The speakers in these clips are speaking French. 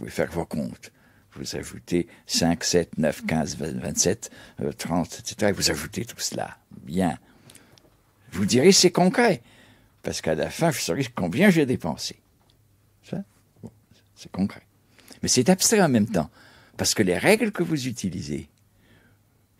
pouvez faire vos comptes. Vous ajoutez 5, 7, 9, 15, 27, 30, etc. Et vous ajoutez tout cela. Bien. vous direz, c'est concret. Parce qu'à la fin, vous saurez combien j'ai dépensé. c'est concret. Mais c'est abstrait en même temps. Parce que les règles que vous utilisez,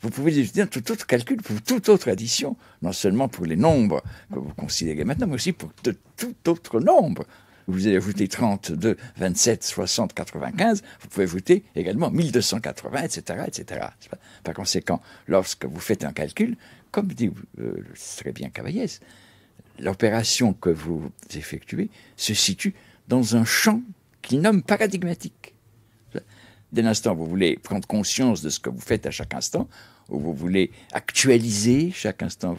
vous pouvez les utiliser dans tout autre calcul, pour toute autre addition, non seulement pour les nombres que vous considérez maintenant, mais aussi pour tout autre nombre vous allez ajouter 32, 27, 60, 95, vous pouvez ajouter également 1280, etc., etc. Par conséquent, lorsque vous faites un calcul, comme dit euh, très bien Cavaillès, l'opération que vous effectuez se situe dans un champ qu'il nomme paradigmatique dès l'instant vous voulez prendre conscience de ce que vous faites à chaque instant, ou vous voulez actualiser chaque instant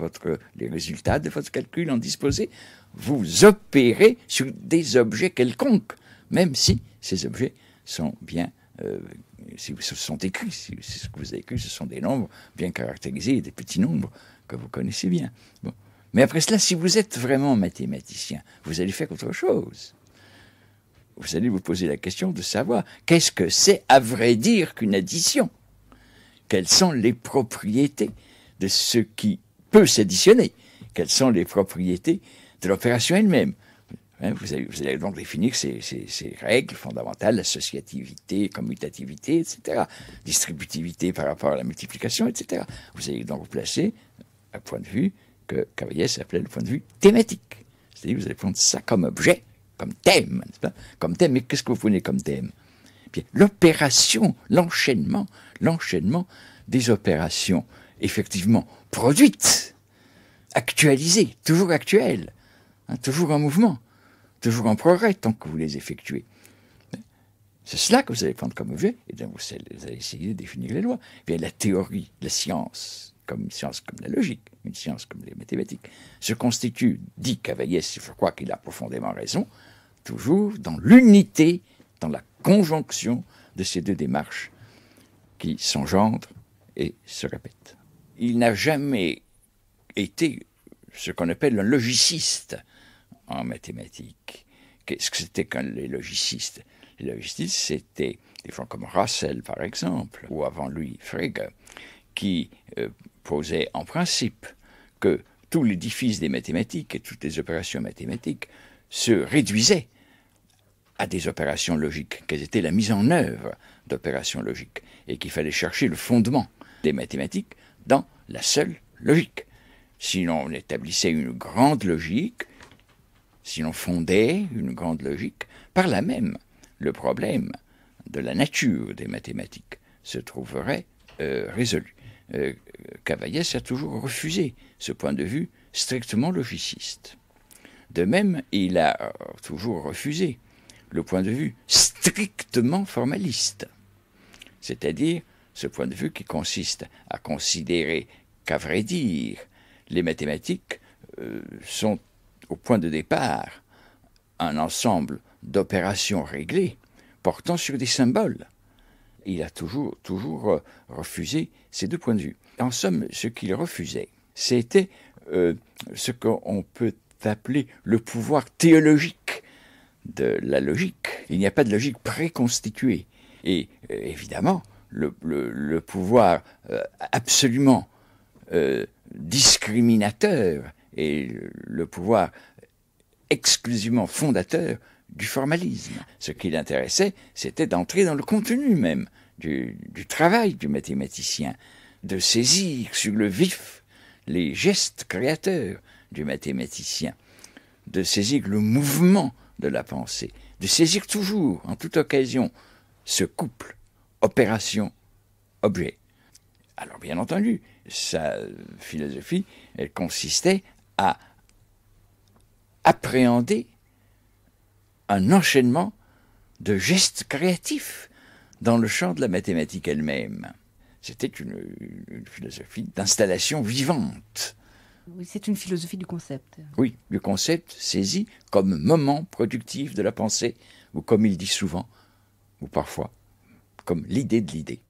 les résultats de votre calcul, en disposer, vous opérez sur des objets quelconques, même si ces objets sont bien euh, si ce sont écrits, ce que vous avez écrit, ce sont des nombres bien caractérisés, des petits nombres que vous connaissez bien. Mais après cela, si vous êtes vraiment mathématicien, vous allez faire autre chose vous allez vous poser la question de savoir qu'est-ce que c'est à vrai dire qu'une addition Quelles sont les propriétés de ce qui peut s'additionner Quelles sont les propriétés de l'opération elle-même hein, vous allez, donc définir ces, règles fondamentales, associativité, commutativité, etc. Distributivité par rapport à la multiplication, etc. Vous allez donc vous placer un point de vue que Cavaliès appelait le point de vue thématique. C'est-à-dire vous allez prendre ça comme objet comme thème, comme thème, mais qu'est-ce que vous prenez comme thème eh L'opération, l'enchaînement, l'enchaînement des opérations effectivement produites, actualisées, toujours actuelles, hein, toujours en mouvement, toujours en progrès tant que vous les effectuez. C'est cela que vous allez prendre comme objet, et donc vous allez essayer de définir les lois. Eh la théorie, la science, comme une science comme la logique, une science comme les mathématiques, se constitue, dit Cavaillès, je crois qu'il a profondément raison, toujours dans l'unité, dans la conjonction de ces deux démarches qui s'engendrent et se répètent. Il n'a jamais été ce qu'on appelle un logiciste en mathématiques. Qu'est-ce que c'était qu'un logiciste Les c'était des gens comme Russell, par exemple, ou avant lui, Frege, qui euh, posait en principe que tout l'édifice des mathématiques et toutes les opérations mathématiques se réduisait à des opérations logiques, qu'elles étaient la mise en œuvre d'opérations logiques, et qu'il fallait chercher le fondement des mathématiques dans la seule logique. Si l'on établissait une grande logique, si l'on fondait une grande logique, par là même, le problème de la nature des mathématiques se trouverait euh, résolu. Euh, a toujours refusé ce point de vue strictement logiciste. De même, il a euh, toujours refusé le point de vue strictement formaliste, c'est-à-dire ce point de vue qui consiste à considérer qu'à vrai dire, les mathématiques euh, sont au point de départ un ensemble d'opérations réglées portant sur des symboles. Il a toujours, toujours euh, refusé ces deux points de vue. En somme, ce qu'il refusait, c'était ce qu'on peut appelé le pouvoir théologique de la logique. Il n'y a pas de logique préconstituée. Et euh, évidemment, le, pouvoir euh, absolument euh, discriminateur et le pouvoir exclusivement fondateur du formalisme. Ce qui l'intéressait, c'était d'entrer dans le contenu même du travail du mathématicien, de saisir sur le vif les gestes créateurs, du mathématicien, de saisir le mouvement de la pensée, de saisir toujours, en toute occasion, ce couple opération-objet. Alors bien entendu, sa philosophie, elle consistait à appréhender un enchaînement de gestes créatifs dans le champ de la mathématique elle-même. C'était une, une, philosophie d'installation vivante. Oui, c'est une philosophie du concept. Oui, le concept saisi comme moment productif de la pensée, ou comme il dit souvent, ou parfois, comme l'idée de l'idée.